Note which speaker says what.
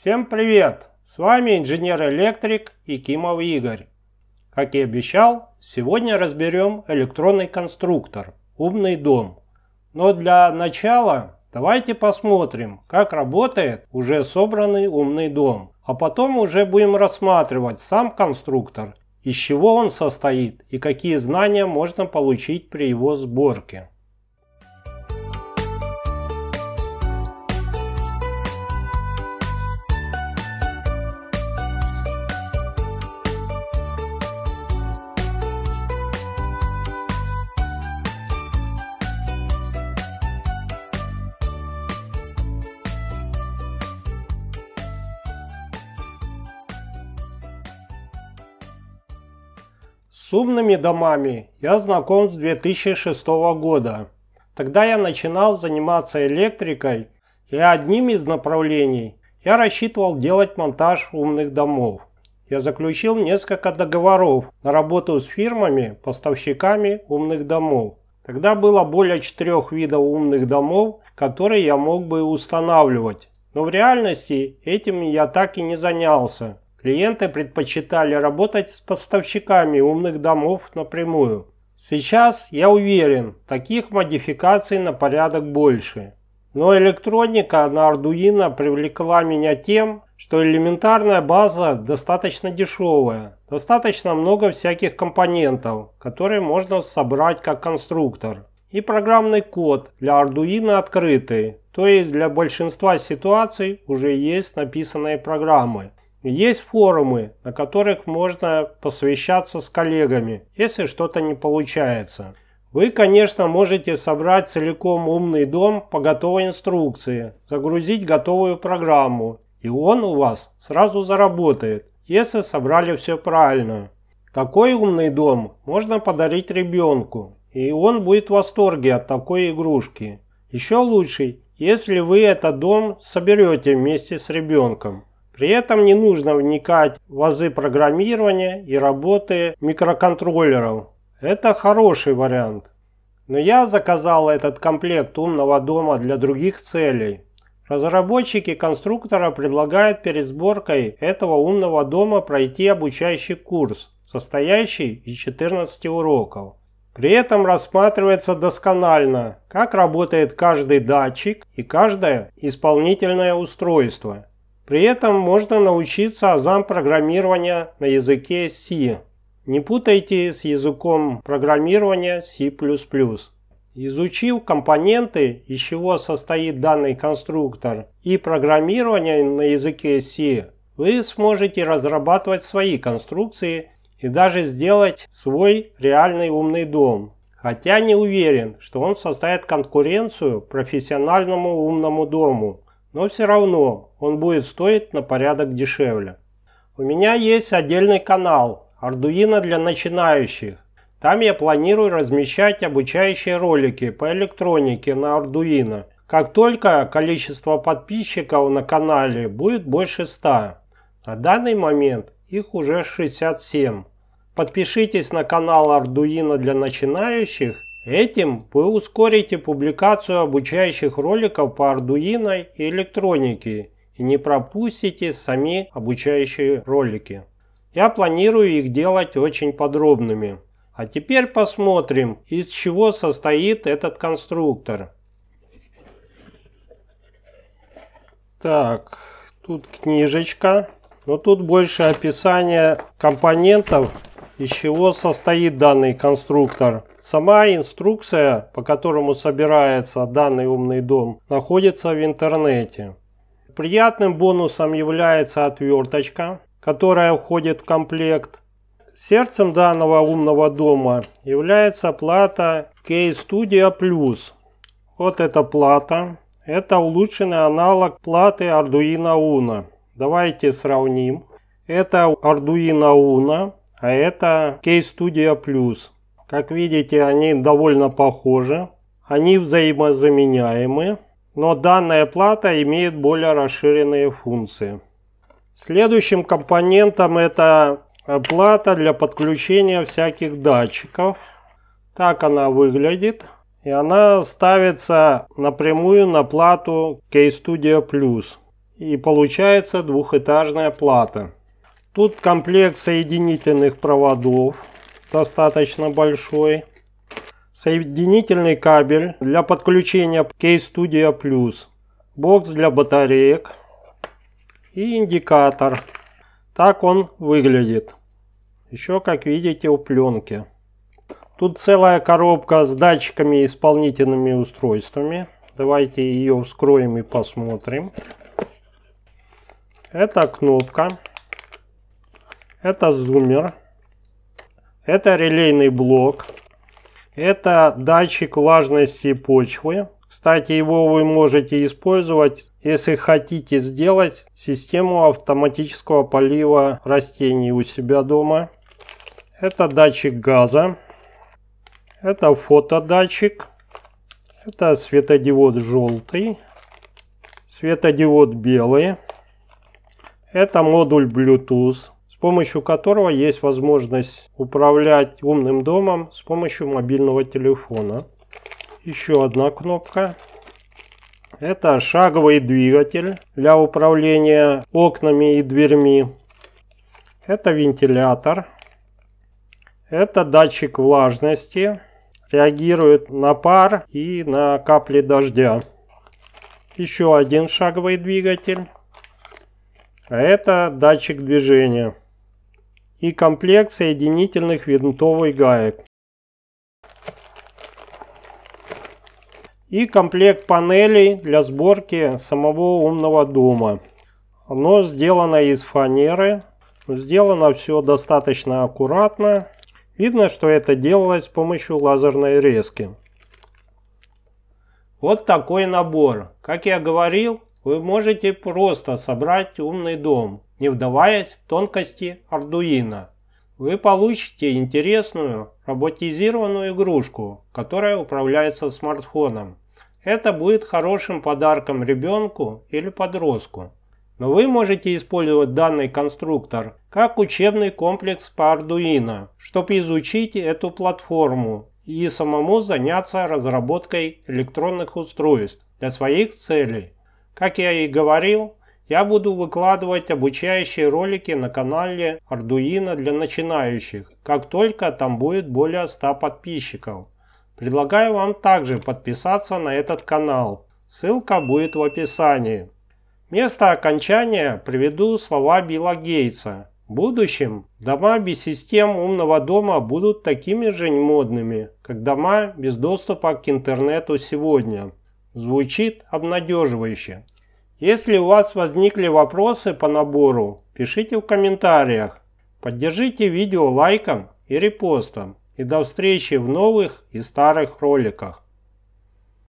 Speaker 1: Всем привет! С вами инженер-электрик Икимов Игорь. Как и обещал, сегодня разберем электронный конструктор «Умный дом». Но для начала давайте посмотрим, как работает уже собранный «Умный дом», а потом уже будем рассматривать сам конструктор, из чего он состоит и какие знания можно получить при его сборке. С умными домами я знаком с 2006 года. Тогда я начинал заниматься электрикой, и одним из направлений я рассчитывал делать монтаж умных домов. Я заключил несколько договоров на работу с фирмами, поставщиками умных домов. Тогда было более четырех видов умных домов, которые я мог бы устанавливать. Но в реальности этим я так и не занялся. Клиенты предпочитали работать с поставщиками умных домов напрямую. Сейчас, я уверен, таких модификаций на порядок больше. Но электроника на Arduino привлекла меня тем, что элементарная база достаточно дешевая. Достаточно много всяких компонентов, которые можно собрать как конструктор. И программный код для Arduino открытый, то есть для большинства ситуаций уже есть написанные программы. Есть форумы, на которых можно посвящаться с коллегами, если что-то не получается. Вы, конечно, можете собрать целиком умный дом по готовой инструкции, загрузить готовую программу, и он у вас сразу заработает, если собрали все правильно. Такой умный дом можно подарить ребенку, и он будет в восторге от такой игрушки. Еще лучше, если вы этот дом соберете вместе с ребенком. При этом не нужно вникать в азы программирования и работы микроконтроллеров. Это хороший вариант. Но я заказал этот комплект умного дома для других целей. Разработчики конструктора предлагают перед сборкой этого умного дома пройти обучающий курс, состоящий из 14 уроков. При этом рассматривается досконально, как работает каждый датчик и каждое исполнительное устройство – при этом можно научиться азам программирования на языке C. Не путайте с языком программирования C++. Изучив компоненты, из чего состоит данный конструктор, и программирование на языке C, вы сможете разрабатывать свои конструкции и даже сделать свой реальный умный дом. Хотя не уверен, что он составит конкуренцию профессиональному умному дому, но все равно он будет стоить на порядок дешевле. У меня есть отдельный канал Arduino для начинающих». Там я планирую размещать обучающие ролики по электронике на Arduino. Как только количество подписчиков на канале будет больше 100. На данный момент их уже 67. Подпишитесь на канал Arduino для начинающих Этим вы ускорите публикацию обучающих роликов по Arduino и электронике и не пропустите сами обучающие ролики. Я планирую их делать очень подробными. А теперь посмотрим, из чего состоит этот конструктор. Так, тут книжечка. Но тут больше описание компонентов, из чего состоит данный конструктор. Сама инструкция, по которому собирается данный умный дом, находится в интернете. Приятным бонусом является отверточка, которая входит в комплект. Сердцем данного умного дома является плата K-Studio Plus. Вот эта плата. Это улучшенный аналог платы Arduino Uno. Давайте сравним. Это Arduino Uno, а это K-Studio Plus. Как видите, они довольно похожи. Они взаимозаменяемы, но данная плата имеет более расширенные функции. Следующим компонентом это э, плата для подключения всяких датчиков. Так она выглядит. И она ставится напрямую на плату K-Studio Plus. И получается двухэтажная плата. Тут комплект соединительных проводов достаточно большой. Соединительный кабель для подключения K-Studio Plus. Бокс для батареек. И индикатор. Так он выглядит. Еще, как видите, у пленки. Тут целая коробка с датчиками и исполнительными устройствами. Давайте ее вскроем и посмотрим. Это кнопка. Это зуммер это релейный блок. Это датчик влажности почвы. Кстати, его вы можете использовать, если хотите сделать систему автоматического полива растений у себя дома. Это датчик газа. Это фотодатчик. Это светодиод желтый. Светодиод белый. Это модуль Bluetooth помощью которого есть возможность управлять умным домом с помощью мобильного телефона. Еще одна кнопка. Это шаговый двигатель для управления окнами и дверьми. Это вентилятор. Это датчик влажности. Реагирует на пар и на капли дождя. Еще один шаговый двигатель. А это датчик движения и комплект соединительных винтовых гаек. И комплект панелей для сборки самого умного дома. Оно сделано из фанеры. Сделано все достаточно аккуратно. Видно, что это делалось с помощью лазерной резки. Вот такой набор. Как я говорил, вы можете просто собрать умный дом, не вдаваясь в тонкости Arduino. Вы получите интересную роботизированную игрушку, которая управляется смартфоном. Это будет хорошим подарком ребенку или подростку. Но вы можете использовать данный конструктор как учебный комплекс по Arduino, чтобы изучить эту платформу и самому заняться разработкой электронных устройств для своих целей. Как я и говорил, я буду выкладывать обучающие ролики на канале Arduino для начинающих, как только там будет более 100 подписчиков. Предлагаю вам также подписаться на этот канал. Ссылка будет в описании. Место окончания приведу слова Билла Гейтса. В будущем дома без систем умного дома будут такими же модными, как дома без доступа к интернету сегодня. Звучит обнадеживающе. Если у вас возникли вопросы по набору, пишите в комментариях. Поддержите видео лайком и репостом. И до встречи в новых и старых роликах.